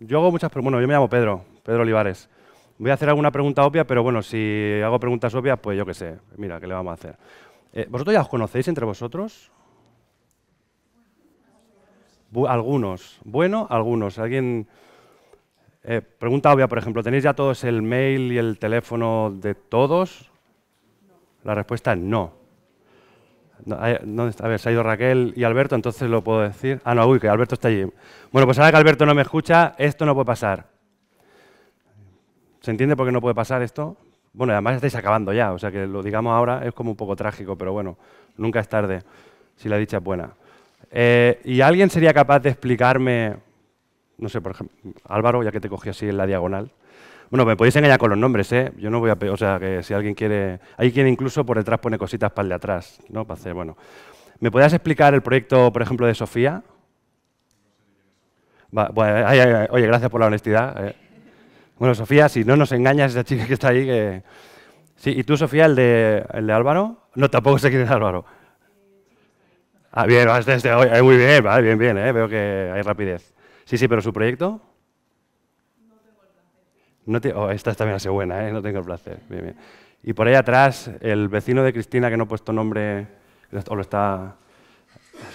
Yo hago muchas preguntas. Bueno, yo me llamo Pedro, Pedro Olivares. Voy a hacer alguna pregunta obvia, pero bueno, si hago preguntas obvias, pues yo qué sé. Mira, ¿qué le vamos a hacer? Eh, ¿Vosotros ya os conocéis entre vosotros? algunos. Bueno, algunos. ¿Alguien...? Eh, pregunta obvia, por ejemplo, ¿tenéis ya todos el mail y el teléfono de todos? La respuesta es no. No, a ver, se ha ido Raquel y Alberto, entonces lo puedo decir. Ah, no, uy, que Alberto está allí. Bueno, pues ahora que Alberto no me escucha, esto no puede pasar. ¿Se entiende por qué no puede pasar esto? Bueno, además estáis acabando ya, o sea que lo digamos ahora es como un poco trágico, pero bueno, nunca es tarde si la dicha es buena. Eh, ¿Y alguien sería capaz de explicarme, no sé, por ejemplo, Álvaro, ya que te cogí así en la diagonal, bueno, me podéis engañar con los nombres, ¿eh? Yo no voy a... O sea, que si alguien quiere... Hay quien incluso por detrás pone cositas para el de atrás, ¿no? Para hacer, bueno. ¿Me podrías explicar el proyecto, por ejemplo, de Sofía? Eh, oye, gracias por la honestidad. Eh. Bueno, Sofía, si no nos engañas, esa chica que está ahí... Que... Sí, ¿y tú, Sofía, el de, el de Álvaro? No, tampoco sé quién es Álvaro. Ah, bien, este, este eh, muy bien, bien, bien, eh, veo que hay rapidez. Sí, sí, pero su proyecto... Oh, esta también ha buena, ¿eh? no tengo el placer. Y por ahí atrás, el vecino de Cristina que no ha puesto nombre, o lo está...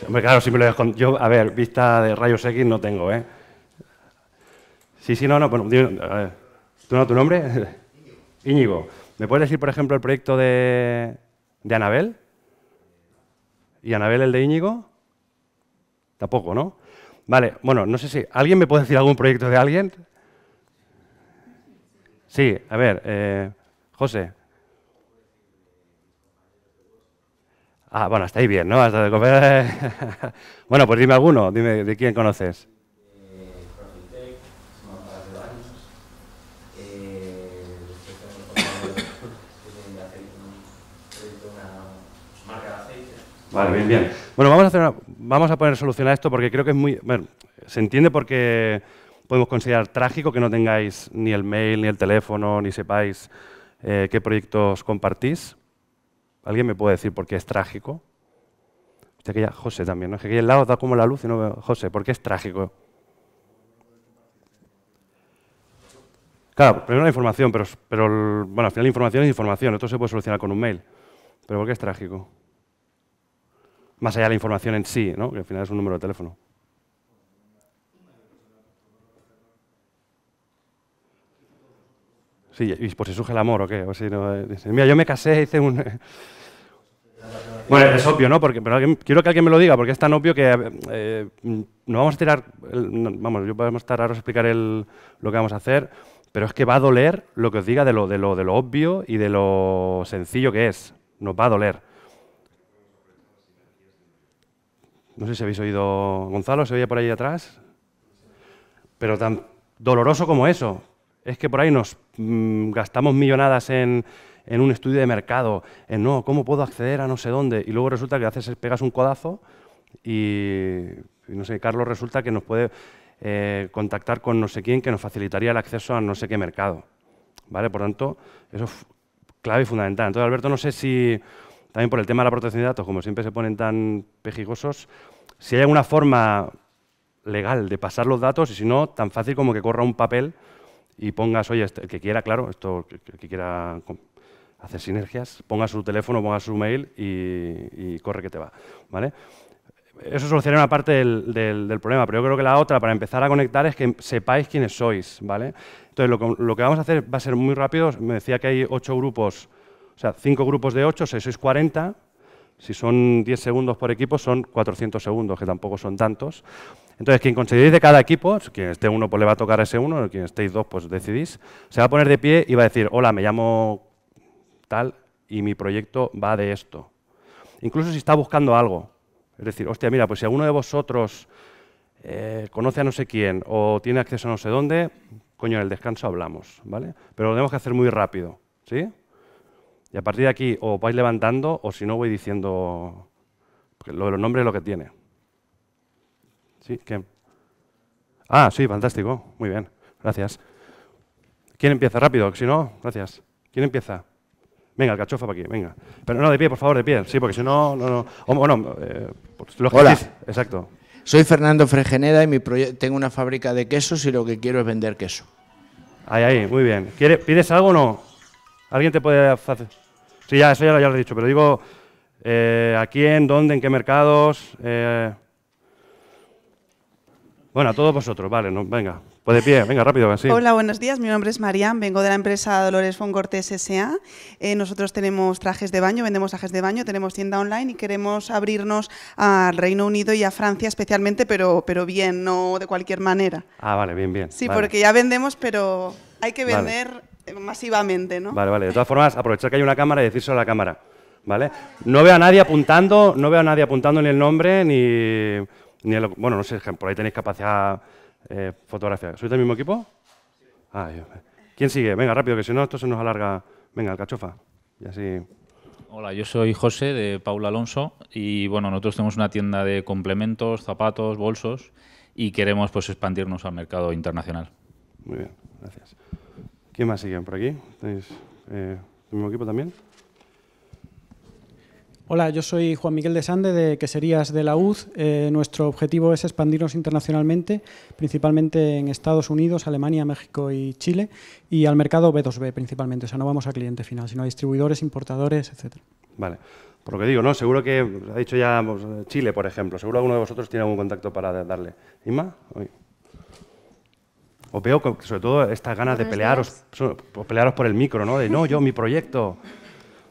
Hombre, claro, si lo Yo, a ver, vista de rayos X no tengo, ¿eh? Sí, sí, no, no, ¿Tú no, tu nombre? Íñigo. ¿Me puedes decir, por ejemplo, el proyecto de, de Anabel? ¿Y Anabel el de Íñigo? Tampoco, ¿no? Vale, bueno, no sé si... ¿Alguien me puede decir algún proyecto de alguien? Sí, a ver, eh, José. Ah, bueno, está ahí bien, ¿no? bueno, pues dime alguno, dime de quién conoces. Vale, bien, bien. Bueno, vamos a, hacer vamos a poner solución esto porque creo que es muy... Bueno, se entiende porque podemos considerar trágico que no tengáis ni el mail, ni el teléfono, ni sepáis eh, qué proyectos compartís? ¿Alguien me puede decir por qué es trágico? José también, ¿no? Es que aquí lado da como la luz y no veo. José, ¿por qué es trágico? Claro, primero la información, pero, bueno, al final la información es información, esto se puede solucionar con un mail. Pero ¿por qué es trágico? Más allá de la información en sí, ¿no? que al final es un número de teléfono. Sí, y por si surge el amor o qué. O si no, eh, mira, yo me casé, hice un... Bueno, es obvio, ¿no? Porque, pero quiero que alguien me lo diga, porque es tan obvio que eh, no vamos a tirar... vamos, yo podemos estar raros explicar lo que vamos a hacer, pero es que va a doler lo que os diga de lo, de lo, de lo obvio y de lo sencillo que es. Nos va a doler. No sé si habéis oído Gonzalo, se oía por ahí atrás. Pero tan doloroso como eso. Es que por ahí nos Mm, gastamos millonadas en, en un estudio de mercado, en no, ¿cómo puedo acceder a no sé dónde? Y luego resulta que haces, pegas un codazo y, no sé, Carlos resulta que nos puede eh, contactar con no sé quién que nos facilitaría el acceso a no sé qué mercado. ¿Vale? Por tanto, eso es clave y fundamental. Entonces, Alberto, no sé si también por el tema de la protección de datos, como siempre se ponen tan pejigosos, si hay alguna forma legal de pasar los datos y si no, tan fácil como que corra un papel y pongas, oye, este, el que quiera, claro, esto, el que quiera hacer sinergias, ponga su teléfono, ponga su mail y, corre que te va. ¿vale? Eso soluciona una parte del, problema, pero yo creo que la otra, para empezar a conectar, es que sepáis quiénes sois. ¿vale? Entonces, lo que, vamos a hacer va a ser muy rápido. Me decía que hay ocho grupos, o sea, cinco grupos de ocho, seis sois 40. Si son 10 segundos por equipo, son 400 segundos, que tampoco son tantos. Entonces, quien consideréis de cada equipo, quien esté uno pues le va a tocar a ese uno, quien estéis dos pues decidís, se va a poner de pie y va a decir, hola, me llamo tal y mi proyecto va de esto. Incluso si está buscando algo. Es decir, hostia, mira, pues si alguno de vosotros eh, conoce a no sé quién o tiene acceso a no sé dónde, coño, en el descanso hablamos, ¿vale? Pero lo tenemos que hacer muy rápido, ¿sí? Y a partir de aquí o vais levantando o si no voy diciendo, lo de los nombres es lo que tiene. Sí, ¿quién? Ah, sí, fantástico. Muy bien, gracias. ¿Quién empieza? Rápido, si no, gracias. ¿Quién empieza? Venga, el cachofa para aquí, venga. Pero no, de pie, por favor, de pie. Sí, porque si no, no, no. bueno, eh, Hola. exacto. Soy Fernando Fregeneda y mi tengo una fábrica de quesos y lo que quiero es vender queso. Ahí, ahí, muy bien. ¿Pides algo o no? ¿Alguien te puede hacer? Sí, ya, eso ya, lo he dicho, pero digo, eh, ¿a quién, dónde, en qué mercados? Eh, bueno, a todos vosotros, vale, no, venga, pues de pie, venga, rápido, así. Hola, buenos días, mi nombre es Marian, vengo de la empresa Dolores Foncortés S.A. Eh, nosotros tenemos trajes de baño, vendemos trajes de baño, tenemos tienda online y queremos abrirnos al Reino Unido y a Francia especialmente, pero, pero bien, no de cualquier manera. Ah, vale, bien, bien. Sí, porque ya vendemos, pero hay que vender eh, masivamente, ¿no? Vale, vale, de todas formas, aprovechar que hay una cámara y decírselo a la cámara, ¿vale? No veo a nadie apuntando, no veo a nadie apuntando ni el nombre, ni bueno, no sé, por ahí tenéis capacidad eh, fotográfica. ¿Sois del mismo equipo? Ah, ¿Quién sigue? Venga, rápido, que si no, esto se nos alarga. Venga, el cachofa. Y así. Hola, yo soy José de Paula Alonso y bueno, nosotros tenemos una tienda de complementos, zapatos, bolsos y queremos pues expandirnos al mercado internacional. Muy bien, gracias. ¿Quién más sigue por aquí? ¿Tenéis eh, el mismo equipo también? Hola, yo soy Juan Miguel de Sande de Queserías de la UZ. Eh, nuestro objetivo es expandirnos internacionalmente, principalmente en Estados Unidos, Alemania, México y Chile, y al mercado B2B principalmente. O sea, no vamos a cliente final, sino a distribuidores, importadores, etcétera. Vale. Por lo que digo, ¿no? Seguro que, ha dicho ya pues, Chile, por ejemplo, seguro alguno de vosotros tiene algún contacto para darle. ¿Ima? O veo, sobre todo, estas ganas de pelearos, pelearos por el micro, ¿no? De, no, yo, mi proyecto.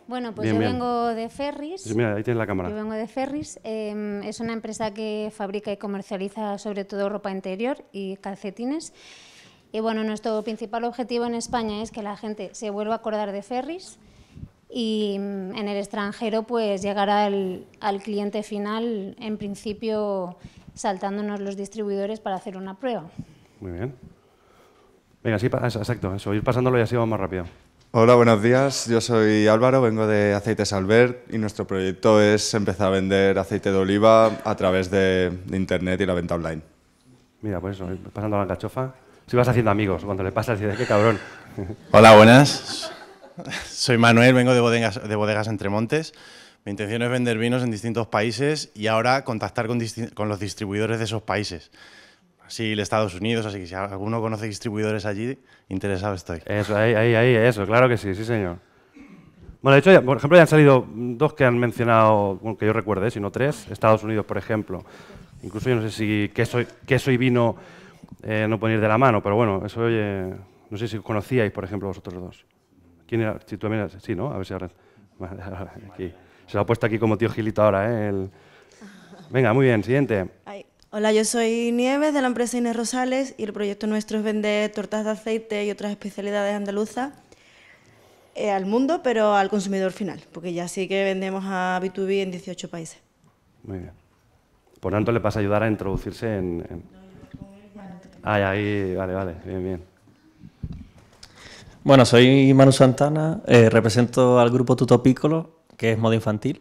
Bueno, pues yo vengo de Ferris. Pues mira, ahí tienes la cámara. Yo vengo de Ferris. Em, es una empresa que fabrica y comercializa sobre todo ropa interior y calcetines. Y bueno, nuestro principal objetivo en España es que la gente se vuelva a acordar de Ferris y em, en el extranjero pues llegar al, al cliente final, en principio saltándonos los distribuidores para hacer una prueba. Muy bien. Venga, sí, exacto, eso, ir pasándolo y así vamos más rápido. Hola, buenos días. Yo soy Álvaro, vengo de Aceites Albert y nuestro proyecto es empezar a vender aceite de oliva a través de, Internet y la venta online. Mira, pues eso, pasando a la cachofa. Si vas haciendo amigos, cuando le pasa, dices, qué cabrón. Hola, buenas. Soy Manuel, vengo de Bodegas, de bodegas Entremontes. Mi intención es vender vinos en distintos países y ahora contactar con los distribuidores de esos países. Sí, el Estados Unidos, así que si alguno conoce distribuidores allí, interesado estoy. Eso, ahí, ahí, eso, claro que sí, sí señor. Bueno, de hecho, por ejemplo, ya han salido dos que han mencionado, que yo recuerde, sino tres, Estados Unidos, por ejemplo. Incluso yo no sé si queso, y vino eh, no pueden ir de la mano, pero bueno, eso oye, no sé si conocíais, por ejemplo, vosotros dos. ¿Quién era? Si sí, ¿no? A ver si ahora... Se lo ha puesto aquí como tío Gilito ahora, ¿eh? Venga, muy bien, siguiente. Hola, yo soy Nieves de la empresa Inés Rosales y el proyecto nuestro es vender tortas de aceite y otras especialidades andaluzas eh, al mundo, pero al consumidor final, porque ya sí que vendemos a B2B en 18 países. Muy bien. Por tanto, le pasa a ayudar a introducirse en... Ahí, ahí, vale, vale, bien, bien. Bueno, soy Manu Santana, eh, represento al grupo Tutopícolo, que es modo infantil.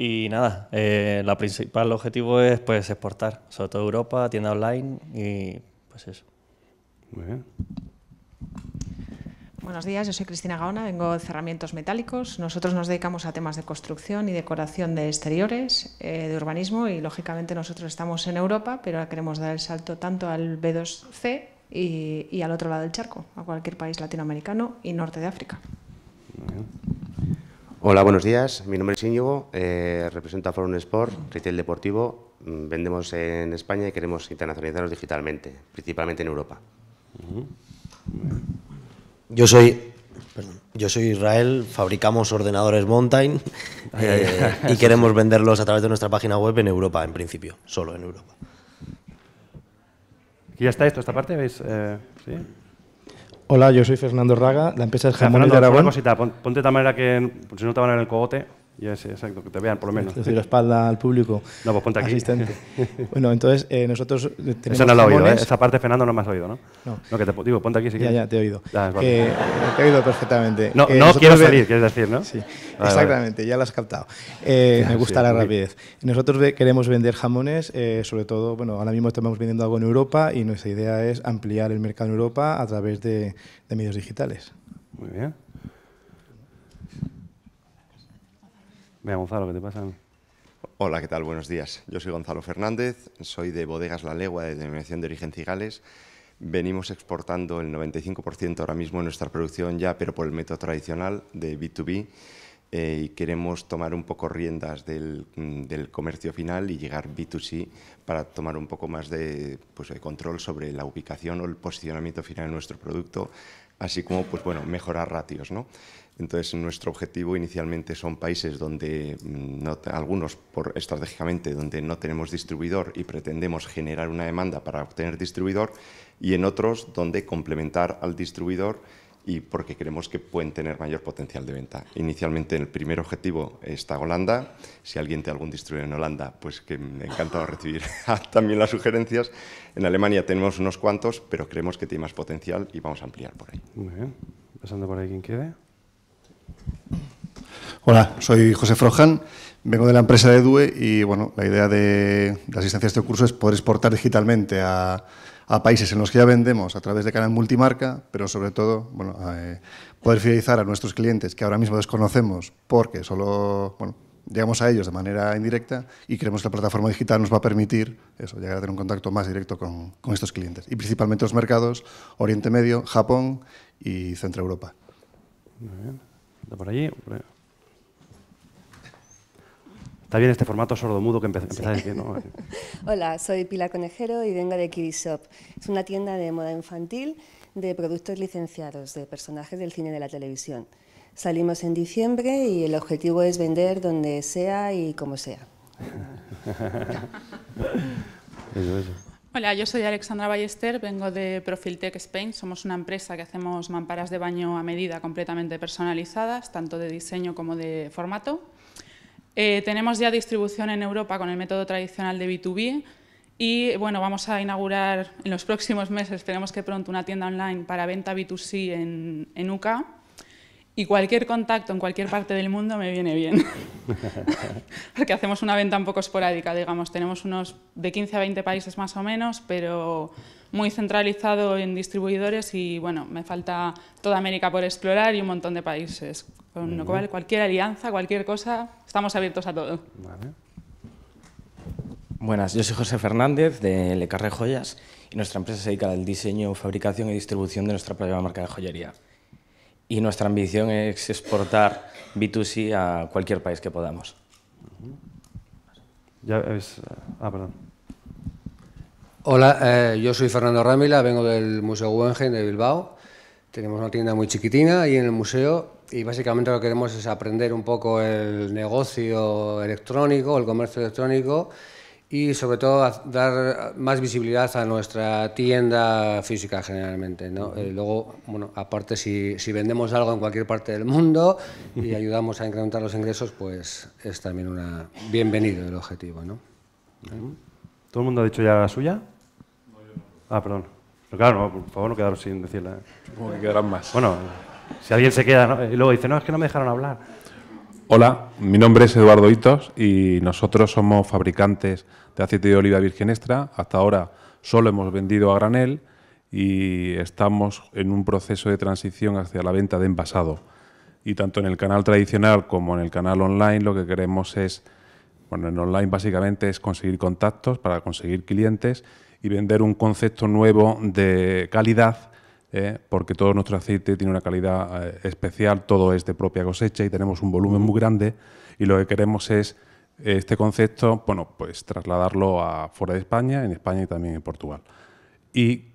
Y nada, eh, la principal objetivo es pues exportar, sobre todo Europa, tienda online y pues eso. Muy bien. Buenos días, yo soy Cristina Gaona, vengo de Cerramientos Metálicos. Nosotros nos dedicamos a temas de construcción y decoración de exteriores, eh, de urbanismo y lógicamente nosotros estamos en Europa, pero queremos dar el salto tanto al B2C y, al otro lado del charco, a cualquier país latinoamericano y norte de África. Hola, buenos días. Mi nombre es Íñigo, eh, represento a Forum Sport, retail deportivo. Mm, vendemos en España y queremos internacionalizarnos digitalmente, principalmente en Europa. Yo soy, yo soy Israel, fabricamos ordenadores Mountain eh, y queremos venderlos a través de nuestra página web en Europa, en principio, solo en Europa. Y ya está esto, esta parte, ¿veis? Eh, ¿sí? Hola, yo soy Fernando Raga, la empresa es Jamón de Aragón. Una cosita, ponte de manera que, si no te van el cogote, ya sé, exacto, que te vean por lo menos. Te doy la espalda al público. No, pues ponte aquí. bueno, entonces eh, nosotros eh, tenemos. Eso no lo he oído, ¿eh? Esa parte, Fernando, no me has oído, ¿no? No, que te digo, ponte aquí si quieres. Ya, ya, te he oído. Ah, te he oído perfectamente. No, no quiero salir, quieres decir, ¿no? Sí, exactamente, ya lo has captado. Eh, me gusta la rapidez. Nosotros queremos vender jamones, eh, sobre todo, bueno, ahora mismo estamos vendiendo algo en Europa y nuestra idea es ampliar el mercado en Europa a través de medios digitales. Muy bien. Mira, Gonzalo, ¿qué te pasa? Hola, ¿qué tal? Buenos días. Yo soy Gonzalo Fernández, soy de Bodegas La Legua, de denominación de origen Cigales. Venimos exportando el 95% ahora mismo de nuestra producción ya, pero por el método tradicional de B2B. Eh, y queremos tomar un poco riendas del, mm, comercio final y llegar B2C para tomar un poco más pues, de, control sobre la ubicación o el posicionamiento final de nuestro producto, así como pues, bueno, mejorar ratios. ¿no? Entonces, nuestro objetivo inicialmente son países donde, mm, algunos por estratégicamente, donde no tenemos distribuidor y pretendemos generar una demanda para obtener distribuidor, y en otros donde complementar al distribuidor y porque creemos que pueden tener mayor potencial de venta. Inicialmente, el primer objetivo está Holanda. Si alguien tiene algún distribuidor en Holanda, pues que me encanta recibir también las sugerencias. En Alemania tenemos unos cuantos, pero creemos que tiene más potencial y vamos a ampliar por ahí. Muy bien. Pasando por ahí ¿quién quede. Hola, soy José Frojan, vengo de la empresa de DUE y bueno, la idea de, la asistencia a este curso es poder exportar digitalmente a, países en los que ya vendemos a través de canal multimarca, pero sobre todo bueno, eh, poder fidelizar a nuestros clientes que ahora mismo desconocemos porque solo llegamos a ellos de manera indirecta y creemos que la plataforma digital nos va a permitir eso, llegar a tener un contacto más directo con, con estos clientes y principalmente los mercados Oriente Medio, Japón y Centro Europa. Muy bien por allí. Está bien este formato sordomudo que empe a decir, ¿no? Hola, soy Pilar Conejero y vengo de Kibishop. Es una tienda de moda infantil de productos licenciados, de personajes del cine y de la televisión. Salimos en diciembre y el objetivo es vender donde sea y como sea. eso, eso. Hola, yo soy Alexandra Ballester, vengo de Profiltech Spain. Somos una empresa que hacemos mamparas de baño a medida completamente personalizadas, tanto de diseño como de formato. Eh, tenemos ya distribución en Europa con el método tradicional de B2B y bueno, vamos a inaugurar en los próximos meses, tenemos que pronto, una tienda online para venta B2C en, en UCA y cualquier contacto en cualquier parte del mundo me viene bien. Porque hacemos una venta un poco esporádica, digamos. Tenemos unos de 15 a 20 países más o menos, pero muy centralizado en distribuidores y bueno, me falta toda América por explorar y un montón de países. Con lo cualquier alianza, cualquier cosa, estamos abiertos a todo. Buenas, yo soy José Fernández de Le Carre Joyas y nuestra empresa se dedica al diseño, fabricación y distribución de nuestra propia marca de joyería y nuestra ambición es exportar B2C a cualquier país que podamos. Ah, ah, perdón. Hola, eh, yo soy Fernando Rámila, vengo del Museo Guggenheim de Bilbao. Tenemos una tienda muy chiquitina ahí en el museo y básicamente lo que queremos es aprender un poco el negocio electrónico, el comercio electrónico y sobre todo dar más visibilidad a nuestra tienda física generalmente. ¿no? Eh, luego, bueno, aparte si, si, vendemos algo en cualquier parte del mundo y ayudamos a incrementar los ingresos, pues es también una bienvenido el objetivo. ¿no? ¿Todo el mundo ha dicho ya la suya? Ah, perdón. Pero claro, no, por favor, no quedaros sin decirla. ¿eh? Supongo quedarán más. Bueno, si alguien se queda y luego dice, no, es que no me dejaron hablar. Hola, mi nombre es Eduardo Hitos y nosotros somos fabricantes de aceite de oliva virgen extra. Hasta ahora solo hemos vendido a granel y estamos en un proceso de transición hacia la venta de envasado. Y tanto en el canal tradicional como en el canal online lo que queremos es, bueno, en online básicamente es conseguir contactos para conseguir clientes y vender un concepto nuevo de calidad eh, porque todo nuestro aceite tiene una calidad eh, especial, todo es de propia cosecha y tenemos un volumen muy grande y lo que queremos es eh, este concepto, bueno, pues trasladarlo a fuera de España, en España y también en Portugal. Y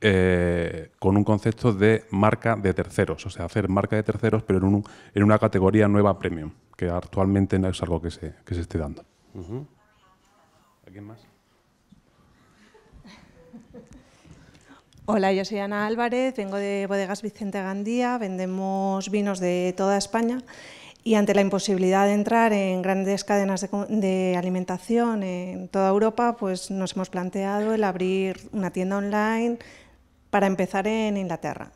con un concepto de marca de terceros, o sea, hacer marca de terceros, pero en, en una categoría nueva premium, que actualmente no es algo que se, esté dando. ¿Alguien más? Hola, yo soy Ana Álvarez, vengo de Bodegas Vicente Gandía, vendemos vinos de toda España y ante la imposibilidad de entrar en grandes cadenas de, alimentación en toda Europa, pues nos hemos planteado el abrir una tienda online para empezar en Inglaterra.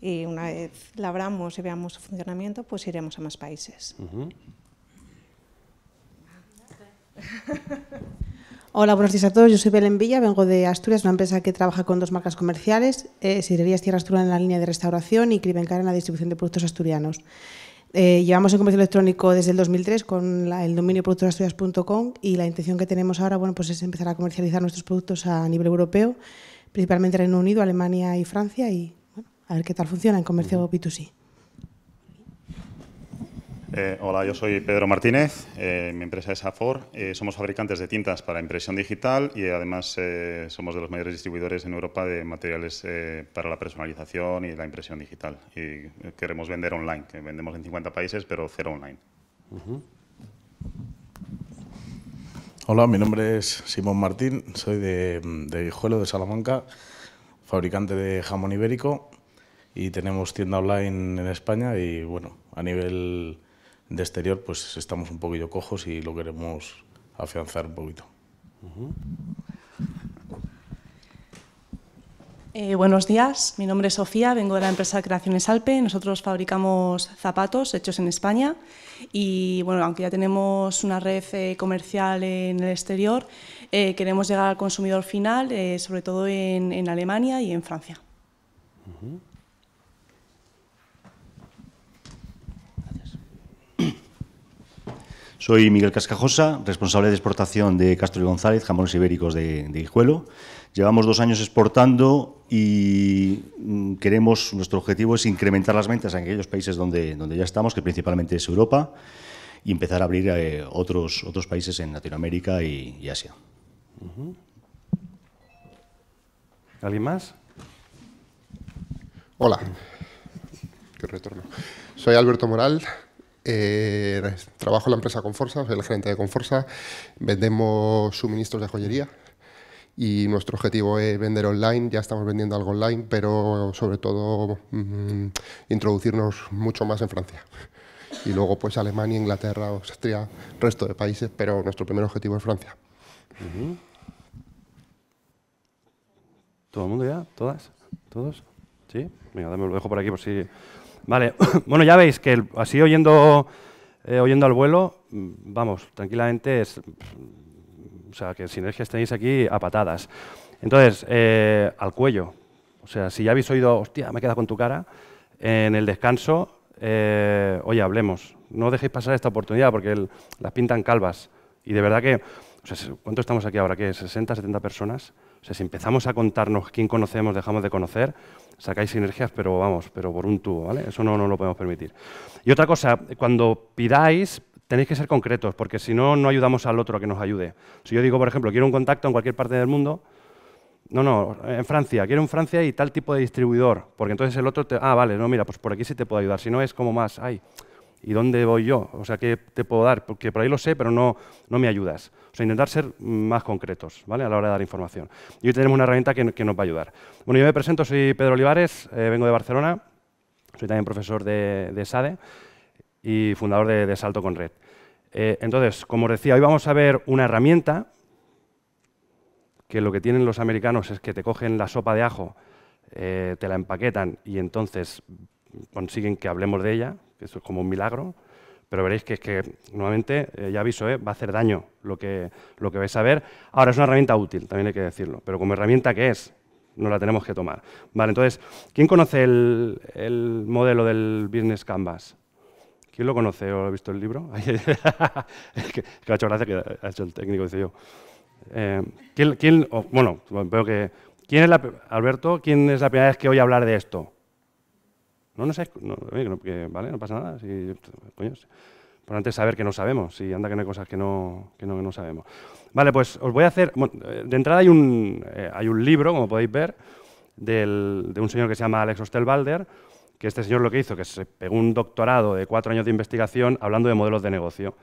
Y una vez la abramos y veamos su funcionamiento, pues iremos a más países. Hola, buenos días a todos. Yo soy Belén Villa, vengo de Asturias, una empresa que trabaja con dos marcas comerciales, eh, Siderías Tierra Asturiana en la línea de restauración y Cribencar en la distribución de productos asturianos. Eh, llevamos el comercio electrónico desde el 2003 con el dominio productosasturias.com y la intención que tenemos ahora bueno, pues es empezar a comercializar nuestros productos a nivel europeo, principalmente Reino Unido, Alemania y Francia y a ver qué tal funciona en comercio B2C. Eh, hola, yo soy Pedro Martínez, eh, mi empresa es AFOR, eh, somos fabricantes de tintas para impresión digital y además somos de los mayores distribuidores en Europa de materiales para la personalización y la impresión digital. Y queremos vender online, que vendemos en 50 países, pero cero online. Hola, mi nombre es Simón Martín, soy de, de de Salamanca, fabricante de jamón ibérico y tenemos tienda online en España y bueno, a nivel de exterior, pues estamos un poquillo cojos y lo queremos afianzar un poquito. Eh, buenos días, mi nombre es Sofía, vengo de la empresa Creaciones Alpe. Nosotros fabricamos zapatos hechos en España y, bueno, aunque ya tenemos una red eh, comercial en el exterior, eh, queremos llegar al consumidor final, sobre todo en, Alemania y en Francia. Soy Miguel Cascajosa, responsable de exportación de Castro y González, jamones ibéricos de, de Llevamos dos años exportando y mm, queremos, nuestro objetivo es incrementar las ventas en aquellos países donde, ya estamos, que principalmente es Europa, y empezar a abrir eh, otros, países en Latinoamérica y, Asia. ¿Alguien más? Hola. Qué retorno. Soy Alberto Moral, eh, trabajo en la empresa Conforza, soy el gerente de Conforza. Vendemos suministros de joyería y nuestro objetivo es vender online. Ya estamos vendiendo algo online, pero sobre todo mm, introducirnos mucho más en Francia. Y luego pues Alemania, Inglaterra, Austria, resto de países, pero nuestro primer objetivo es Francia. ¿Todo el mundo ya? ¿Todas? ¿Todos? ¿Sí? Venga, dame, lo dejo por aquí por si Vale, bueno, ya veis que así oyendo, eh, oyendo al vuelo, mm, vamos, tranquilamente, mm, o sea, que sinergias tenéis aquí a patadas. Entonces, eh, al cuello. O sea, si ya habéis oído, hostia, me queda con tu cara, en el descanso, eh, oye, hablemos. No dejéis pasar esta oportunidad porque las pintan calvas. Y de verdad que, o sea, ¿cuánto estamos aquí ahora? ¿Qué? ¿60, 70 personas? O sea, si empezamos a contarnos quién conocemos, dejamos de conocer, sacáis sinergias, pero vamos, pero por un tubo, ¿vale? Eso no, no lo podemos permitir. Y otra cosa, cuando pidáis, tenéis que ser concretos, porque si no, no ayudamos al otro a que nos ayude. Si yo digo, por ejemplo, quiero un contacto en cualquier parte del mundo, no, no, en Francia, quiero en Francia y tal tipo de distribuidor, porque entonces el otro te, ah, vale, no, mira, pues por aquí sí te puedo ayudar, si no es como más, ay, ¿Y dónde voy yo? O sea, ¿qué te puedo dar? Porque por ahí lo sé, pero no, no me ayudas. O sea, intentar ser más concretos ¿vale? a la hora de dar información. Y hoy tenemos una herramienta que, nos va a ayudar. Bueno, yo me presento, soy Pedro Olivares, eh, vengo de Barcelona, soy también profesor de, SADE e y fundador de, Salto con Red. Eh, entonces, como os decía, hoy vamos a ver una herramienta que lo que tienen los americanos es que te cogen la sopa de ajo, eh, te la empaquetan y entonces consiguen que hablemos de ella, eso es como un milagro, pero veréis que, es que nuevamente, eh, ya aviso, eh, va a hacer daño lo que, lo que vais a ver. Ahora, es una herramienta útil, también hay que decirlo, pero como herramienta que es, no la tenemos que tomar. Vale, entonces, ¿quién conoce el, modelo del Business Canvas? ¿Quién lo conoce o ha visto el libro? es que, ha hecho gracia que ha hecho el técnico, dice yo. Eh, ¿quién, bueno, veo que... ¿quién es la, Alberto, ¿quién es la primera vez que oye hablar de esto? No, no sé, vale, no pasa nada. Si, por antes saber que no sabemos, si anda que no hay cosas que no, sabemos. Vale, pues os voy a hacer, de entrada hay un, eh, hay un libro, como podéis ver, de un señor que se llama Alex Hostelbalder, que este señor lo que hizo, que se pegó un doctorado de cuatro años de investigación hablando de modelos de negocio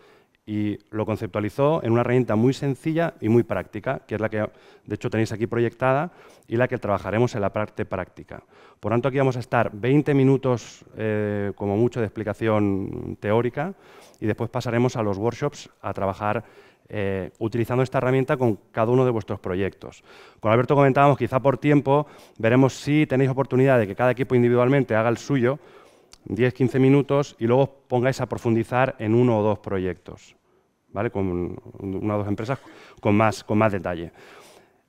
y lo conceptualizó en una herramienta muy sencilla y muy práctica, que es la que de hecho tenéis aquí proyectada y la que trabajaremos en la parte práctica. Por tanto, aquí vamos a estar 20 minutos eh, como mucho de explicación teórica y después pasaremos a los workshops a trabajar eh, utilizando esta herramienta con cada uno de vuestros proyectos. Con Alberto comentábamos, quizá por tiempo, veremos si tenéis oportunidad de que cada equipo individualmente haga el suyo, 10-15 minutos y luego pongáis a profundizar en uno o dos proyectos, ¿vale? Con una o dos empresas con más, con más detalle.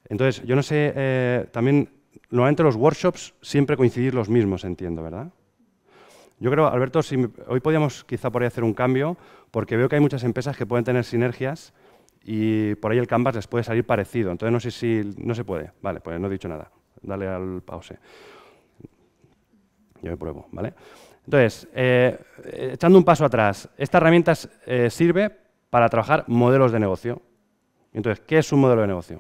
Entonces, yo no sé, eh, también normalmente los workshops siempre coincidir los mismos, entiendo, ¿verdad? Yo creo, Alberto, si hoy podríamos quizá por ahí hacer un cambio, porque veo que hay muchas empresas que pueden tener sinergias y por ahí el Canvas les puede salir parecido. Entonces no sé si no se puede. Vale, pues no he dicho nada. Dale al pause. Yo me pruebo, ¿vale? Entonces, eh, echando un paso atrás, esta herramienta eh, sirve para trabajar modelos de negocio. Entonces, ¿qué es un modelo de negocio?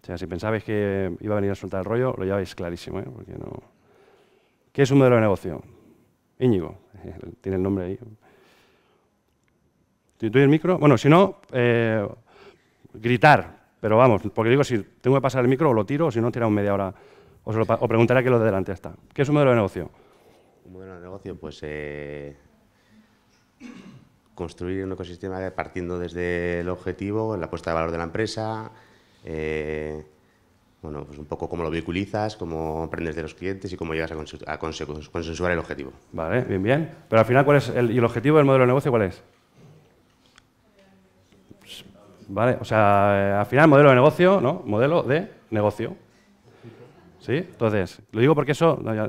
O sea, si pensabais que iba a venir a soltar el rollo, lo lleváis clarísimo, ¿eh? Porque no... ¿Qué es un modelo de negocio? Íñigo, tiene el nombre ahí. el micro? Bueno, si no, eh, gritar, pero vamos, porque digo, si tengo que pasar el micro, lo tiro, si no, tira un media hora os o preguntaré que lo de delante está. ¿Qué es un modelo de negocio? Un modelo de negocio, pues eh, construir un ecosistema partiendo desde el objetivo, la puesta de valor de la empresa, eh, bueno, pues un poco cómo lo vehiculizas, cómo aprendes de los clientes y cómo llegas a, consensuar el objetivo. Vale, bien, bien. Pero al final, ¿cuál es el, ¿y el objetivo del modelo de negocio cuál es? Vale, o sea, eh, al final modelo de negocio, ¿no? Modelo de negocio. ¿Sí? Entonces, lo digo porque eso... Ya,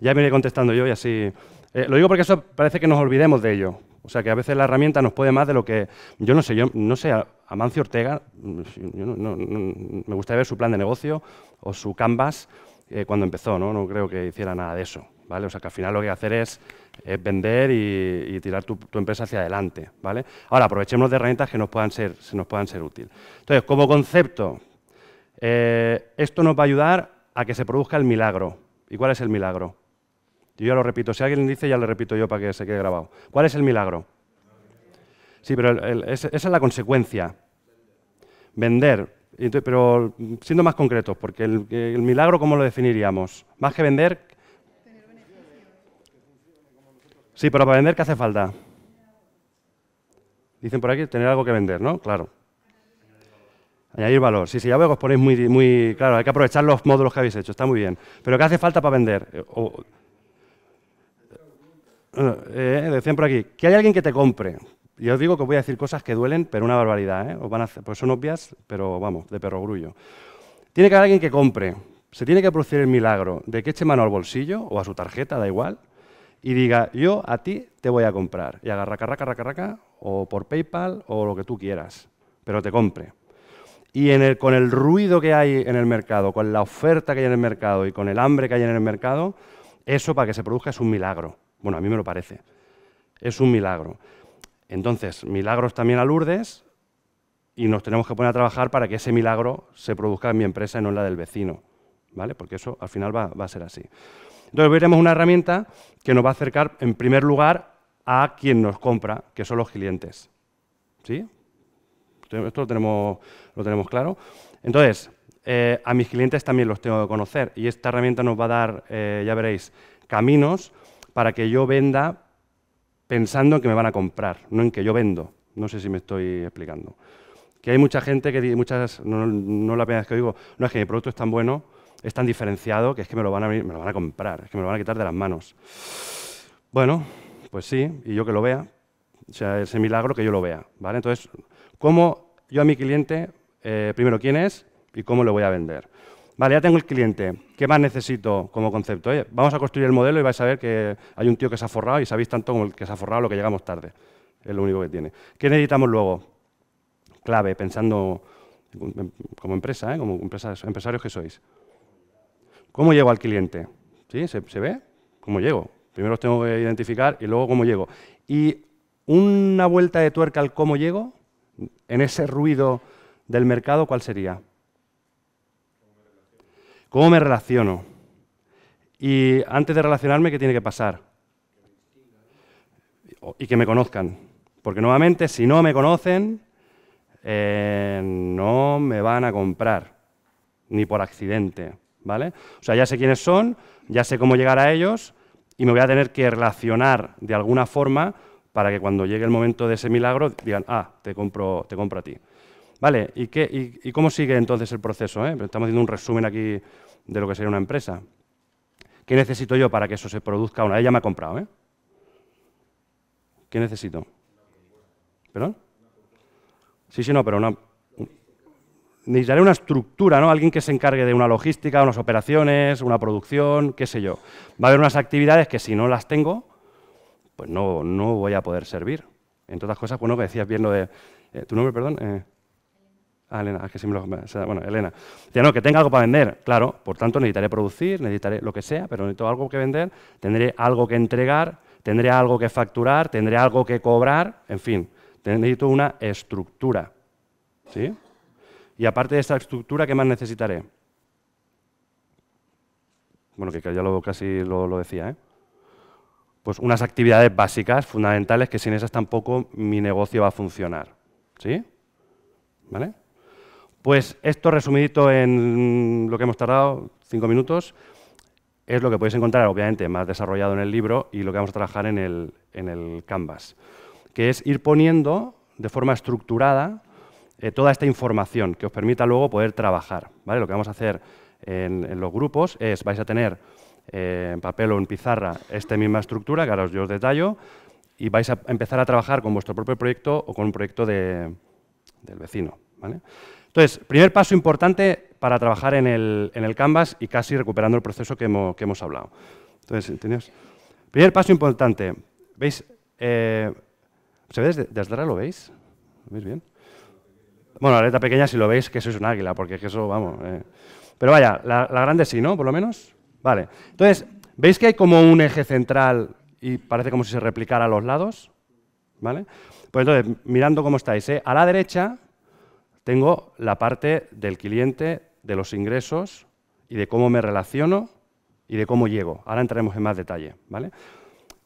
viene me iré contestando yo y así... Eh, lo digo porque eso parece que nos olvidemos de ello. O sea, que a veces la herramienta nos puede más de lo que... Yo no sé, yo no sé, Amancio Ortega, mm, me gusta ver su plan de negocio o su canvas eh, cuando empezó, ¿no? No creo que hiciera nada de eso, ¿vale? O sea, que al final lo que hay que hacer es, vender y, tirar tu, empresa hacia adelante, ¿vale? Ahora, aprovechemos de herramientas que nos puedan ser, se nos puedan ser útiles. Entonces, como concepto, eh, esto nos va a ayudar a que se produzca el milagro. ¿Y cuál es el milagro? Yo ya lo repito, si alguien dice, ya lo repito yo para que se quede grabado. ¿Cuál es el milagro? Sí, pero esa es la consecuencia. Vender. Pero siendo más concretos, porque el, el milagro, ¿cómo lo definiríamos? Más que vender. Sí, pero para vender, ¿qué hace falta? Dicen por aquí, tener algo que vender, ¿no? Claro. Añadir valor. Sí, sí, ya veo que os ponéis muy, muy... Claro, hay que aprovechar los módulos que habéis hecho, está muy bien. Pero ¿qué hace falta para vender? Eh, eh, eh, decían por aquí, que hay alguien que te compre. Y os digo que voy a decir cosas que duelen, pero una barbaridad. ¿eh? van a pues son obvias, pero vamos, de perro grullo. Tiene que haber alguien que compre. Se tiene que producir el milagro de que eche mano al bolsillo o a su tarjeta, da igual, y diga, yo a ti te voy a comprar. Y agarra raca, raca, raca, raca, o por PayPal o lo que tú quieras, pero te compre. Y con el ruido que hay en el mercado, con la oferta que hay en el mercado y con el hambre que hay en el mercado, eso para que se produzca es un milagro. Bueno, a mí me lo parece. Es un milagro. Entonces, milagros también a Lourdes y nos tenemos que poner a trabajar para que ese milagro se produzca en mi empresa y no en la del vecino. ¿Vale? Porque eso al final va, va a ser así. Entonces, veremos una herramienta que nos va a acercar, en primer lugar, a quien nos compra, que son los clientes. ¿Sí? Esto lo tenemos, claro. Entonces, eh, a mis clientes también los tengo que conocer y esta herramienta nos va a dar, eh, ya veréis, caminos para que yo venda pensando en que me van a comprar, no en que yo vendo. No sé si me estoy explicando. Que hay mucha gente que muchas, no, es la primera vez que digo, no es que mi producto es tan bueno, es tan diferenciado, que es que me lo van a, me lo van a comprar, es que me lo van a quitar de las manos. Bueno, pues sí, y yo que lo vea, o sea, ese milagro que yo lo vea, ¿vale? Entonces, cómo yo a mi cliente, eh, primero quién es y cómo lo voy a vender. Vale, ya tengo el cliente. ¿Qué más necesito como concepto? vamos a construir el modelo y vais a ver que hay un tío que se ha forrado y sabéis tanto como el que se ha forrado lo que llegamos tarde. Es lo único que tiene. ¿Qué necesitamos luego? Clave, pensando como empresa, ¿eh? como empresarios que sois. ¿Cómo llego al cliente? ¿Sí? ¿Se, ve? ¿Cómo llego? Primero os tengo que identificar y luego cómo llego. Y una vuelta de tuerca al cómo llego en ese ruido del mercado, ¿cuál sería? ¿Cómo me relaciono? Y antes de relacionarme, ¿qué tiene que pasar? Y que me conozcan. Porque nuevamente, si no me conocen, eh, no me van a comprar, ni por accidente. ¿Vale? O sea, ya sé quiénes son, ya sé cómo llegar a ellos y me voy a tener que relacionar de alguna forma para que cuando llegue el momento de ese milagro digan, ah, te compro, te compro a ti. ¿Vale? ¿Y, qué, y, cómo sigue entonces el proceso? Eh? Estamos haciendo un resumen aquí de lo que sería una empresa. ¿Qué necesito yo para que eso se produzca una vez me ha comprado? ¿eh? ¿Qué necesito? ¿Perdón? Sí, sí, no, pero una... Necesitaré una estructura, ¿no? Alguien que se encargue de una logística, unas operaciones, una producción, qué sé yo. Va a haber unas actividades que si no las tengo, pues no, no voy a poder servir. En todas cosas, bueno, que decías bien lo de... Eh, ¿Tu nombre, perdón? Eh, ah, Elena, es que sí me lo... Bueno, Elena. Decía, no, que tenga algo para vender. Claro, por tanto necesitaré producir, necesitaré lo que sea, pero necesito algo que vender, tendré algo que entregar, tendré algo que facturar, tendré algo que cobrar, en fin, necesito una estructura. ¿Sí? Y aparte de esa estructura, ¿qué más necesitaré? Bueno, que ya lo, casi lo decía, ¿eh? pues unas actividades básicas, fundamentales, que sin esas tampoco mi negocio va a funcionar. ¿Sí? ¿Vale? Pues esto resumidito en lo que hemos tardado, cinco minutos, es lo que podéis encontrar, obviamente, más desarrollado en el libro y lo que vamos a trabajar en el, en el Canvas, que es ir poniendo de forma estructurada eh, toda esta información que os permita luego poder trabajar. ¿vale? Lo que vamos a hacer en los grupos es, vais a tener en papel o en pizarra esta misma estructura, que ahora yo os detallo, y vais a empezar a trabajar con vuestro propio proyecto o con un proyecto del vecino. ¿vale? Entonces, primer paso importante para trabajar en el, en el Canvas y casi recuperando el proceso que hemos, hablado. Entonces, ¿entendéis? Primer paso importante. ¿Veis? Eh, ¿Se ve desde, desde, ¿Lo veis? bien? Bueno, la letra pequeña si lo veis que sois un águila, porque es que eso, vamos... Eh. Pero vaya, la grande sí, ¿no? Por lo menos. Vale, entonces, ¿veis que hay como un eje central y parece como si se replicara a los lados? ¿Vale? Pues entonces, mirando cómo estáis, ¿eh? a la derecha tengo la parte del cliente, de los ingresos y de cómo me relaciono y de cómo llego. Ahora entraremos en más detalle, ¿vale?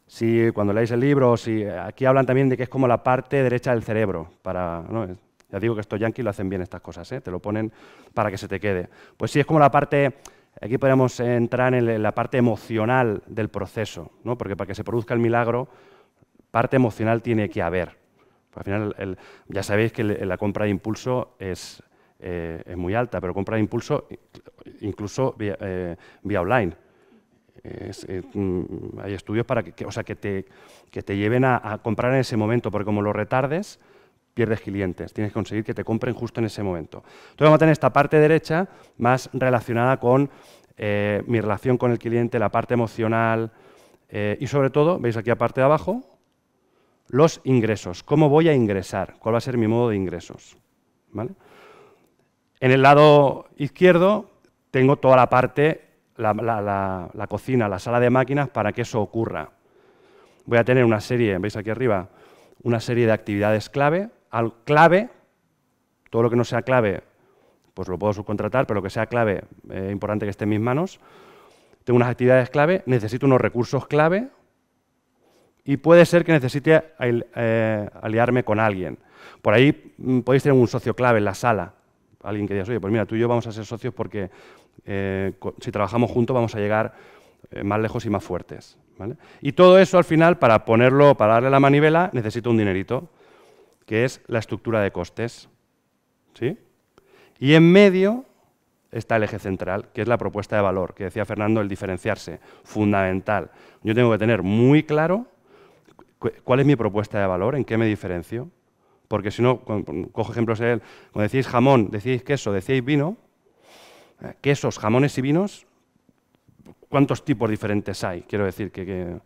Si cuando leáis el libro, si eh, aquí hablan también de que es como la parte derecha del cerebro. Para, eh, Ya digo que estos yanquis lo hacen bien estas cosas, ¿eh? te lo ponen para que se te quede. Pues sí, es como la parte Aquí podemos entrar en la parte emocional del proceso, ¿no? porque para que se produzca el milagro, parte emocional tiene que haber. Al final, ya sabéis que la compra de impulso eh, es, muy alta, pero compra de impulso incluso vía, eh, online. Eh, mm, hay estudios para que, o sea, que, te, que te lleven a comprar en ese momento, porque como lo retardes, pierdes clientes, tienes que conseguir que te compren justo en ese momento. Entonces vamos a tener esta parte derecha más relacionada con eh, mi relación con el cliente, la parte emocional eh, y sobre todo, veis aquí parte de abajo, los ingresos, cómo voy a ingresar, cuál va a ser mi modo de ingresos. En el lado izquierdo tengo toda la parte, la cocina, la sala de máquinas para que eso ocurra. Voy a tener una serie, veis aquí arriba, una serie de actividades clave al clave, todo lo que no sea clave, pues lo puedo subcontratar, pero lo que sea clave, es eh, importante que esté en mis manos. Tengo unas actividades clave, necesito unos recursos clave y puede ser que necesite eh, aliarme con alguien. Por ahí mm, podéis tener un socio clave en la sala, alguien que diga, oye, pues mira, tú y yo vamos a ser socios porque eh, si trabajamos juntos vamos a llegar más lejos y más fuertes. Y todo eso al final, para ponerlo, para darle la manivela, necesito un dinerito que es la estructura de costes. ¿Sí? Y en medio está el eje central, que es la propuesta de valor, que decía Fernando, el diferenciarse, fundamental. Yo tengo que tener muy claro cuál es mi propuesta de valor, en qué me diferencio, porque si no, cojo ejemplos de él, cuando decís jamón, decís queso, decís vino, eh, quesos, jamones y vinos, ¿cuántos tipos diferentes hay? Quiero decir que...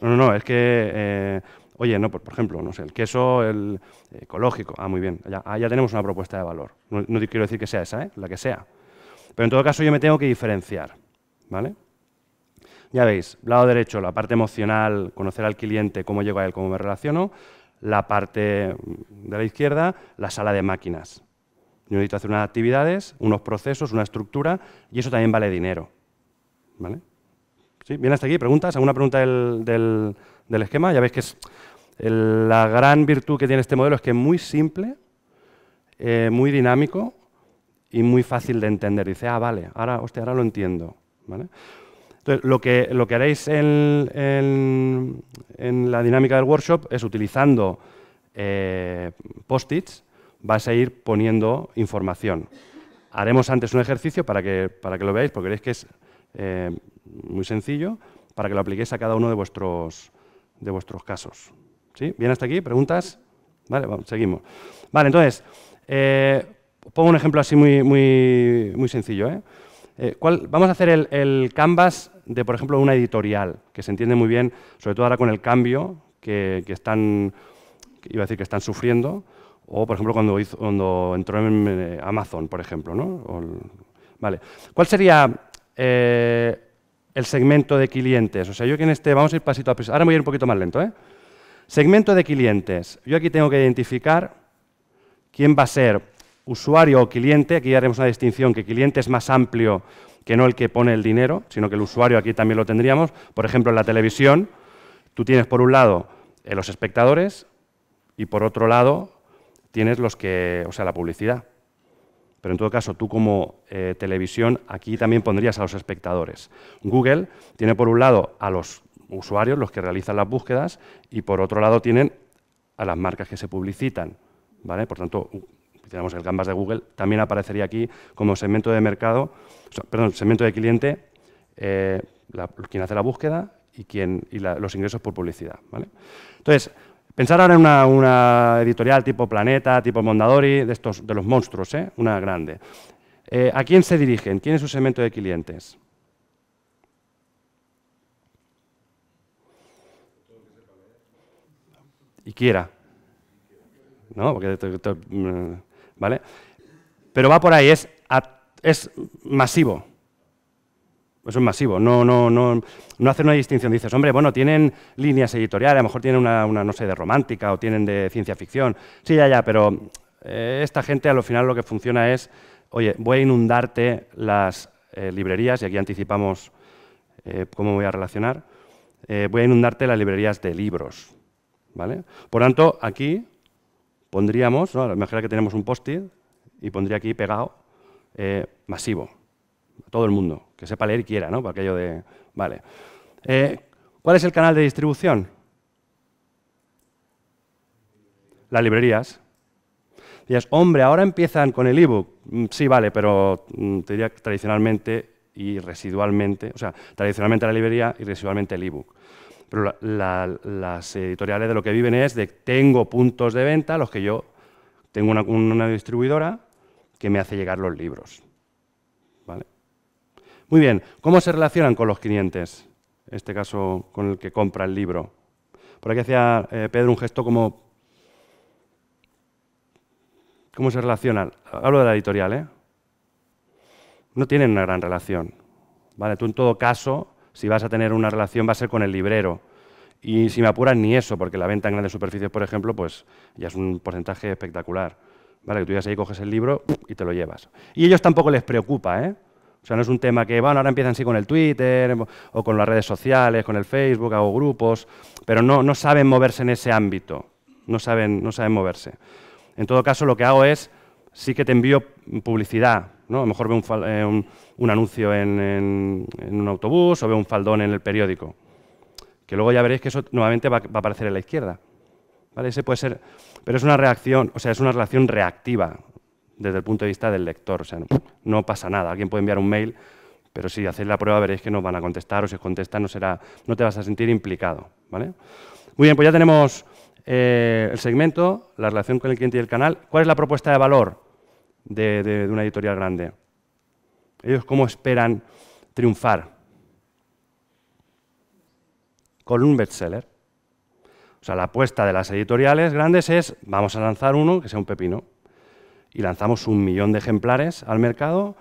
No, no, no, es que eh, Oye, no, por, por ejemplo, no sé, el queso el eh, ecológico. Ah, muy bien, ya, ah, ya tenemos una propuesta de valor. No, quiero decir que sea esa, ¿eh? la que sea. Pero en todo caso yo me tengo que diferenciar, ¿vale? Ya veis, lado derecho, la parte emocional, conocer al cliente, cómo llego a él, cómo me relaciono. La parte de la izquierda, la sala de máquinas. Yo necesito hacer unas actividades, unos procesos, una estructura, y eso también vale dinero. ¿Vale? hasta aquí? ¿Preguntas? ¿Alguna pregunta del esquema? Ya veis que es la gran virtud que tiene este modelo es que es muy simple, eh, muy dinámico y muy fácil de entender. Dice, ah, vale, ahora, ahora lo entiendo. Entonces, lo que, haréis en, la dinámica del workshop es utilizando eh, post-its, vais a ir poniendo información. Haremos antes un ejercicio para que, lo veáis, porque veréis que es eh, muy sencillo, para que lo apliquéis a cada uno de vuestros, de vuestros casos. ¿Sí? ¿Bien hasta aquí? ¿Preguntas? Vale, vamos, seguimos. Vale, entonces, eh, pongo un ejemplo así muy, muy, muy sencillo. ¿eh? Eh, cuál vamos a hacer el, canvas de, por ejemplo, una editorial, que se entiende muy bien, sobre todo ahora con el cambio que, están, iba a decir que están sufriendo, o, por ejemplo, cuando, cuando entró en eh, Amazon, por ejemplo. ¿no? vale. ¿Cuál sería eh, el segmento de clientes? O sea, yo que en este, vamos a ir pasito a pasito. Ahora voy a ir un poquito más lento. ¿eh? Segmento de clientes. Yo aquí tengo que identificar quién va a ser usuario o cliente. Aquí haremos una distinción que cliente es más amplio que no el que pone el dinero, sino que el usuario aquí también lo tendríamos. Por ejemplo, en la televisión, tú tienes por un lado eh, los espectadores y por otro lado tienes los que, o sea, la publicidad. Pero en todo caso, tú como eh, televisión aquí también pondrías a los espectadores. Google tiene por un lado a los usuarios los que realizan las búsquedas y por otro lado tienen a las marcas que se publicitan. ¿vale? Por tanto, tenemos el Gambas de Google, también aparecería aquí como segmento de mercado, perdón, segmento de cliente, eh, quien hace la búsqueda y, y los ingresos por publicidad. ¿vale? Entonces, pensar ahora en una, editorial tipo Planeta, tipo Mondadori, de, estos, de los monstruos, ¿eh? una grande. Eh, ¿A quién se dirigen? ¿Quién es su segmento de clientes? y quiera. ¿No? Porque ¿Vale? Pero va por ahí, es, es masivo. Eso es masivo, no, no, no, no hacer una distinción. Dices, hombre, bueno, tienen líneas editoriales, a lo mejor tienen una, no sé, de romántica o tienen de ciencia ficción. Sí, ya, ya, pero eh, esta gente al final lo que funciona es, oye, voy a inundarte las eh, librerías, y aquí anticipamos eh, cómo voy a relacionar, voy a inundarte las librerías de libros. ¿vale? Por tanto, aquí pondríamos, ¿no? imagina que tenemos un post-it y pondría aquí pegado eh, masivo, todo el mundo, que sepa leer y quiera, ¿no? Para aquello de, vale. Eh, ¿Cuál es el canal de distribución? Las librerías. Días, hombre, ahora empiezan con el ebook. Mm, sí, vale, pero mm, te diría que tradicionalmente y residualmente, o sea, tradicionalmente la librería y residualmente el ebook pero las editoriales de lo que viven es de tengo puntos de venta, los que yo tengo una, distribuidora que me hace llegar los libros. ¿Vale? Muy bien, ¿cómo se relacionan con los clientes? En este caso, con el que compra el libro. Por aquí hacía eh, Pedro un gesto como... ¿Cómo se relacionan? Hablo de la editorial, ¿eh? No tienen una gran relación. ¿Vale? Tú en todo caso si vas a tener una relación va a ser con el librero. Y si me apuran, ni eso, porque la venta en grandes superficies, por ejemplo, pues ya es un porcentaje espectacular. ¿Vale? Que tú ya ahí, coges el libro y te lo llevas. Y ellos tampoco les preocupa, ¿eh? O sea, no es un tema que, bueno, ahora empiezan así con el Twitter o con las redes sociales, con el Facebook, hago grupos, pero no, no saben moverse en ese ámbito, no saben, no saben moverse. En todo caso, lo que hago es sí que te envío publicidad, ¿no? A lo mejor veo un, eh, anuncio en, un autobús o veo un faldón en el periódico. Que luego ya veréis que eso nuevamente va, a aparecer en la izquierda. ¿Vale? Ese puede ser. Pero es una reacción, o sea, es una relación reactiva desde el punto de vista del lector. O sea, no, pasa nada. Alguien puede enviar un mail, pero si hacéis la prueba veréis que no van a contestar o si os contestan no, será, no te vas a sentir implicado. ¿vale? Muy bien, pues ya tenemos eh, el segmento, la relación con el cliente y el canal. ¿Cuál es la propuesta de valor? de, una editorial grande. Ellos cómo esperan triunfar con un bestseller. O sea, la apuesta de las editoriales grandes es vamos a lanzar uno que sea un pepino y lanzamos un millón de ejemplares al mercado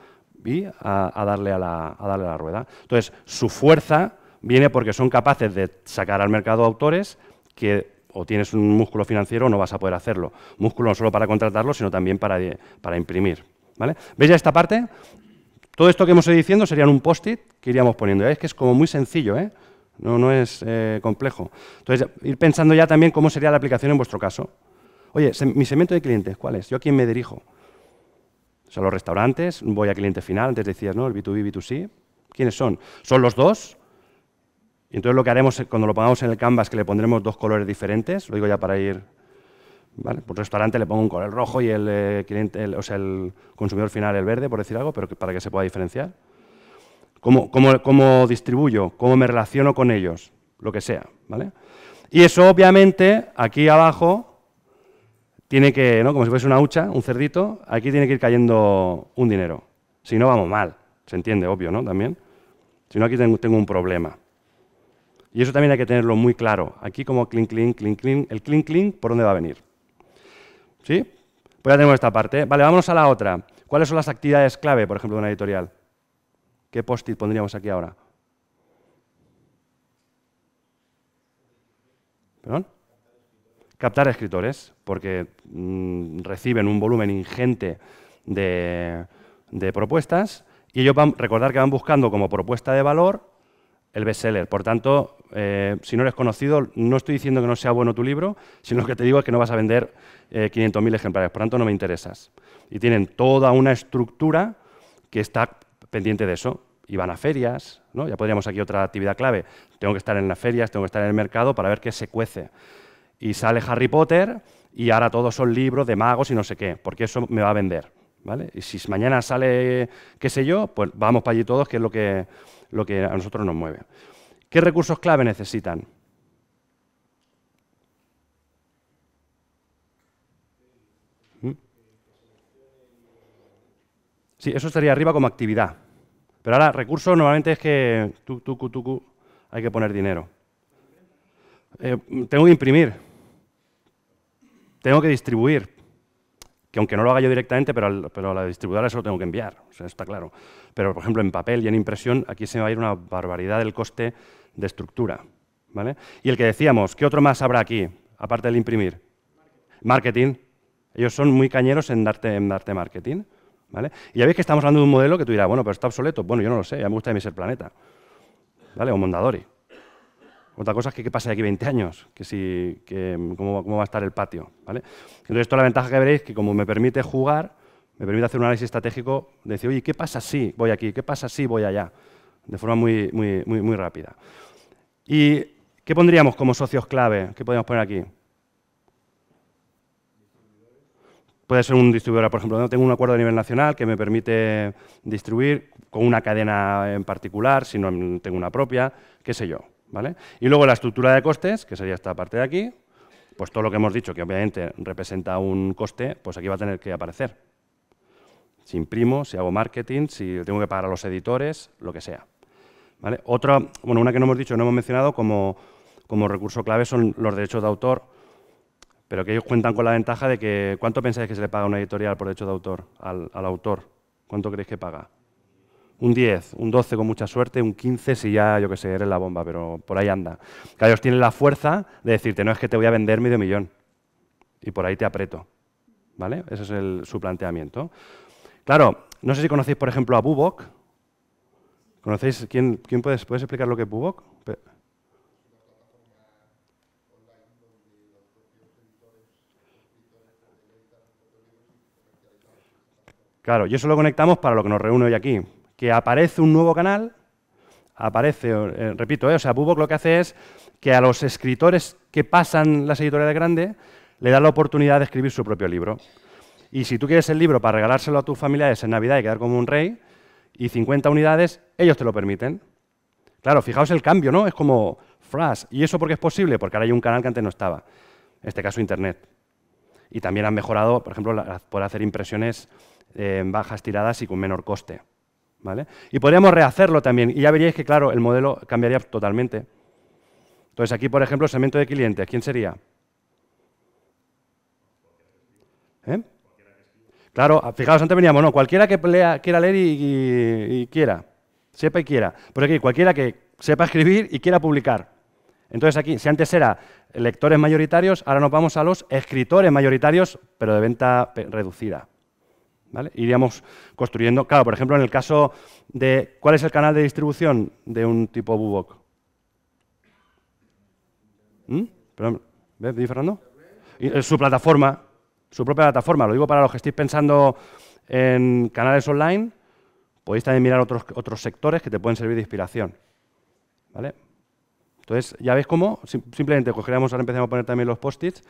y a, darle, a la, a darle a la rueda. Entonces, su fuerza viene porque son capaces de sacar al mercado autores que o tienes un músculo financiero o no vas a poder hacerlo. Músculo no solo para contratarlo, sino también para, eh, para imprimir. ¿vale? ¿Veis ya esta parte? Todo esto que hemos ido diciendo serían un post-it que iríamos poniendo. ¿eh? Es que es como muy sencillo, ¿eh? no, no es eh, complejo. Entonces, ir pensando ya también cómo sería la aplicación en vuestro caso. Oye, mi segmento de clientes, ¿cuál es? ¿Yo a quién me dirijo? ¿Son los restaurantes, voy a cliente final, antes decías, ¿no? El B2B, B2C. ¿Quiénes son? ¿Son los dos? Entonces lo que haremos cuando lo pongamos en el canvas que le pondremos dos colores diferentes, lo digo ya para ir, ¿vale? Por restaurante le pongo un color rojo y el, eh, cliente, o sea, el consumidor final el verde, por decir algo, pero para que se pueda diferenciar. ¿Cómo, distribuyo? ¿Cómo me relaciono con ellos? Lo que sea, ¿vale? Y eso obviamente aquí abajo tiene que, ¿no? como si fuese una hucha, un cerdito, aquí tiene que ir cayendo un dinero. Si no, vamos mal. Se entiende, obvio, ¿no? También. Si no, aquí tengo un problema. Y eso también hay que tenerlo muy claro. Aquí como clink, clink, clink, clink, el clink, clink, ¿por dónde va a venir? ¿Sí? Pues ya tenemos esta parte. Vale, vamos a la otra. ¿Cuáles son las actividades clave, por ejemplo, de una editorial? ¿Qué post-it pondríamos aquí ahora? ¿Perdón? Captar escritores, porque mm, reciben un volumen ingente de, propuestas y ellos van, recordar que van buscando como propuesta de valor el bestseller. Por tanto, eh, si no eres conocido, no estoy diciendo que no sea bueno tu libro, sino que te digo es que no vas a vender 500.000 eh, ejemplares, por tanto no me interesas. Y tienen toda una estructura que está pendiente de eso. Y van a ferias, ¿no? ya podríamos aquí otra actividad clave. Tengo que estar en las ferias, tengo que estar en el mercado para ver qué se cuece. Y sale Harry Potter y ahora todos son libros de magos y no sé qué, porque eso me va a vender. ¿vale? Y si mañana sale, qué sé yo, pues vamos para allí todos, que es lo que, lo que a nosotros nos mueve. ¿Qué recursos clave necesitan? ¿Mm? Sí, eso estaría arriba como actividad. Pero ahora, recursos normalmente es que tú, tú, tú, hay que poner dinero. Eh, tengo que imprimir. Tengo que distribuir que aunque no lo haga yo directamente, pero, pero a la distribuidora se lo tengo que enviar, está claro. Pero, por ejemplo, en papel y en impresión, aquí se va a ir una barbaridad del coste de estructura. ¿vale? Y el que decíamos, ¿qué otro más habrá aquí, aparte del imprimir? Marketing. Ellos son muy cañeros en darte, en darte marketing. ¿vale? Y ya veis que estamos hablando de un modelo que tú dirás, bueno, pero está obsoleto. Bueno, yo no lo sé, ya me gusta de ser Planeta. ¿Vale? O Mondadori. Otra cosa es que qué pasa de aquí 20 años, que si, mm, cómo, va a estar el patio. ¿vale? Entonces, toda la ventaja que veréis es que como me permite jugar, me permite hacer un análisis estratégico, decir, oye, ¿qué pasa si voy aquí? ¿Qué pasa si voy allá? De forma muy, muy, muy, muy rápida. ¿Y qué pondríamos como socios clave? ¿Qué podríamos poner aquí? puede ser un distribuidor, por ejemplo, tengo un acuerdo a nivel nacional que me permite distribuir con una cadena en particular, si no tengo una propia, qué sé yo. Y luego la estructura de costes, que sería esta parte de aquí, pues todo lo que hemos dicho, que obviamente representa un coste, pues aquí va a tener que aparecer. Si imprimo, si hago marketing, si tengo que pagar a los editores, lo que sea. Otra, bueno, una que no hemos dicho, no hemos mencionado como, recurso clave son los derechos de autor, pero que ellos cuentan con la ventaja de que, ¿cuánto pensáis que se le paga a una editorial por derecho de autor al, al autor? ¿Cuánto creéis que paga? un 10, un 12 con mucha suerte, un 15 si ya, yo que sé, eres la bomba, pero por ahí anda. Que ellos tienen la fuerza de decirte, no es que te voy a vender medio millón, y por ahí te aprieto. ¿Vale? Ese es su planteamiento. Claro, no sé si conocéis, por ejemplo, a Bubok. ¿Conocéis? ¿Quién, quién puedes, puedes explicar lo que es Bubok? Claro, y eso lo conectamos para lo que nos reúne hoy aquí, que aparece un nuevo canal, aparece, eh, repito, eh, o sea, Bubok lo que hace es que a los escritores que pasan las editoriales grandes le dan la oportunidad de escribir su propio libro. Y si tú quieres el libro para regalárselo a tus familiares en Navidad y quedar como un rey, y 50 unidades, ellos te lo permiten. Claro, fijaos el cambio, ¿no? Es como flash. ¿Y eso por qué es posible? Porque ahora hay un canal que antes no estaba. En este caso, Internet. Y también han mejorado, por ejemplo, por hacer impresiones eh, en bajas tiradas y con menor coste. Y podríamos rehacerlo también, y ya veríais que, claro, el modelo cambiaría totalmente. Entonces, aquí, por ejemplo, segmento de clientes, ¿quién sería? ¿Eh? Claro, fijaos, antes veníamos, no, cualquiera que quiera leer y, quiera, sepa y quiera. Pero aquí, cualquiera que sepa escribir y quiera publicar. Entonces aquí, si antes era lectores mayoritarios, ahora nos vamos a los escritores mayoritarios, pero de venta reducida. ¿vale? Iríamos construyendo, claro, por ejemplo, en el caso de, ¿cuál es el canal de distribución de un tipo Bubok? ¿Mm? ¿Ves, Fernando? Eh, su plataforma, su propia plataforma, lo digo para los que estéis pensando en canales online, podéis también mirar otros, otros sectores que te pueden servir de inspiración. ¿Vale? Entonces, ya veis cómo simplemente cogeríamos, ahora empezamos a poner también los post-its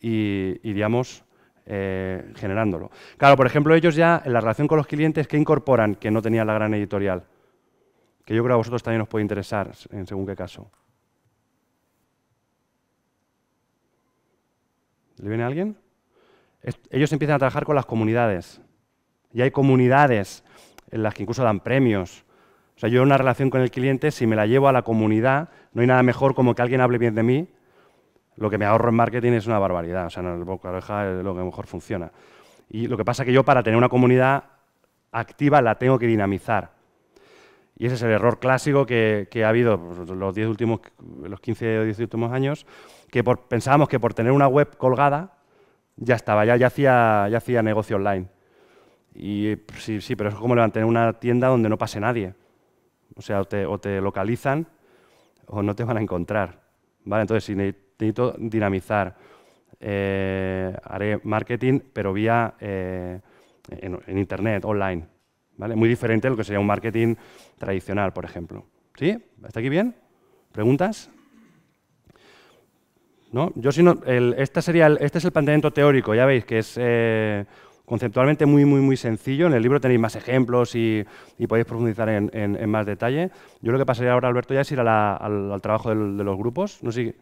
y iríamos eh, generándolo. Claro, por ejemplo, ellos ya en la relación con los clientes, ¿qué incorporan que no tenía la gran editorial? Que yo creo a vosotros también os puede interesar, en según qué caso. ¿Le viene alguien? Ellos empiezan a trabajar con las comunidades. Y hay comunidades en las que incluso dan premios. O sea, yo una relación con el cliente, si me la llevo a la comunidad, no hay nada mejor como que alguien hable bien de mí lo que me ahorro en marketing es una barbaridad. O sea, en el boca oreja es lo que mejor funciona. Y lo que pasa es que yo para tener una comunidad activa la tengo que dinamizar. Y ese es el error clásico que, ha habido pues, los, 10 últimos, los 15 o 10 últimos años, que pensábamos que por tener una web colgada ya estaba, ya, ya, hacía, ya hacía negocio online. Y pues, sí, sí, pero es como mantener una tienda donde no pase nadie. O sea, o te, o te localizan o no te van a encontrar. ¿Vale? Entonces, si necesito dinamizar. Eh, haré marketing, pero vía eh, en, Internet, online. Muy diferente a lo que sería un marketing tradicional, por ejemplo. ¿Sí? ¿Está aquí bien? ¿Preguntas? ¿No? Yo sino, el, este, sería este es el planteamiento teórico, ya veis que es eh, conceptualmente muy, muy, muy sencillo. En el libro tenéis más ejemplos y, podéis profundizar en, más detalle. Yo lo que pasaría ahora, Alberto, ya es ir al, trabajo de los grupos. No sé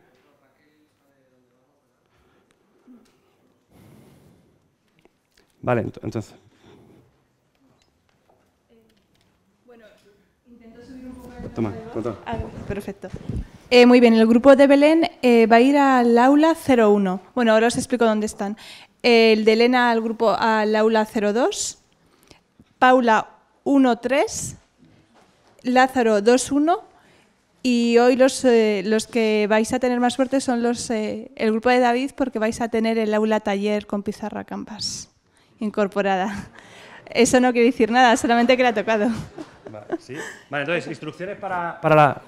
Vale, entonces. perfecto. muy bien, el grupo de Belén eh, va a ir al aula 01. Bueno, ahora os explico dónde están. El de Elena al grupo al aula 02, Paula 13, Lázaro 21 y hoy los, eh, los que vais a tener más suerte son los eh, el grupo de David porque vais a tener el aula taller con pizarra campas incorporada. Eso no quiere decir nada, solamente que le ha tocado. Vale, entonces, instrucciones para, para la...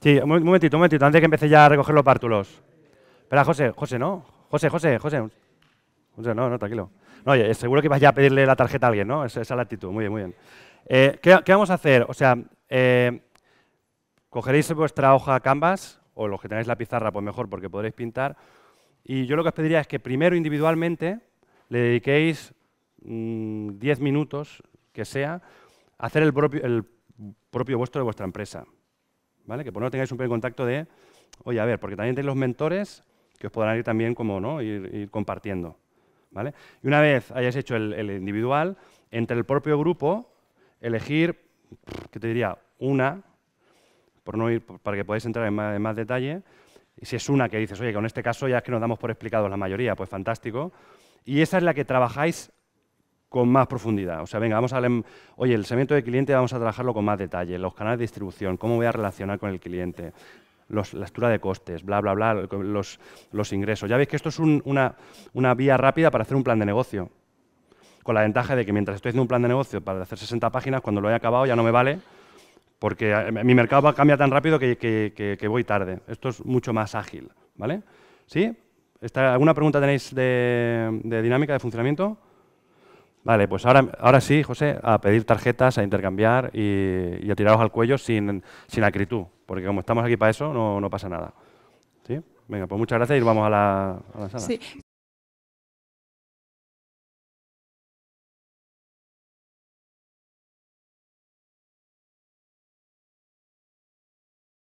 Sí, un momentito, un momentito, antes de que empecé ya a recoger los pártulos. Espera, José, José, ¿no? José, José, José. José, no, no, tranquilo. No, oye, seguro que vas ya a pedirle la tarjeta a alguien, ¿no? Esa, es la actitud, muy bien, muy bien. Eh, ¿qué, vamos a hacer? O sea, eh, cogeréis vuestra hoja Canvas, o los que tenéis la pizarra, pues mejor, porque podréis pintar. Y yo lo que os pediría es que primero individualmente le dediquéis 10 mm, minutos, que sea, a hacer el propio, el propio vuestro de vuestra empresa. ¿Vale? Que por no tengáis un primer contacto de, oye, a ver, porque también tenéis los mentores que os podrán ir también como, ¿no? ir, compartiendo. ¿Vale? Y una vez hayáis hecho el, individual, entre el propio grupo, elegir, que te diría? Una, por no ir, para que podáis entrar en más, más detalle. Y si es una que dices, oye, en este caso ya es que nos damos por explicados la mayoría, pues fantástico. Y esa es la que trabajáis con más profundidad. O sea, venga, vamos a oye, el segmento de cliente vamos a trabajarlo con más detalle, los canales de distribución, cómo voy a relacionar con el cliente, la estructura de costes, bla, bla, bla, los, ingresos. Ya veis que esto es una, vía rápida para hacer un plan de negocio, con la ventaja de que mientras estoy haciendo un plan de negocio para hacer 60 páginas, cuando lo he acabado ya no me vale, porque mi mercado cambia tan rápido que, que voy tarde. Esto es mucho más ágil, ¿vale? ¿Sí? ¿Alguna pregunta tenéis de, dinámica de funcionamiento? Vale, pues ahora, ahora sí, José, a pedir tarjetas, a intercambiar y, a tiraros al cuello sin, sin, acritud, porque como estamos aquí para eso, no, pasa nada. ¿Sí? Venga, pues muchas gracias y vamos a la, a sala.